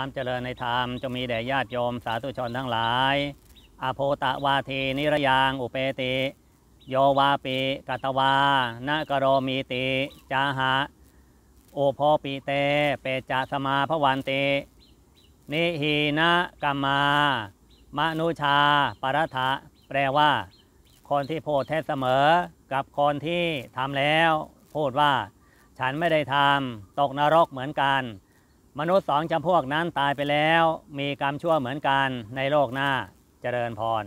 ความเจริญในธรรมจะมีแด่ญาติโยมสาธุชนทั้งหลาย อโพตะวาที นิรยางอุเปติโยวาปิกัตวานะกโรมีติจาหะโอโอปีเต เปจาสมาพวันตินิฮีนะกรมมามนุชา ปรัะแปลว่า คนที่โพดเทศเสมอ กับคนที่ทำแล้วพูดว่า ฉันไม่ได้ทำตกนรกเหมือนกันมนุษย์สองจำพวกนั้นตายไปแล้ว มีกรรมชั่วเหมือนกันในโลกหน้าเจริญพร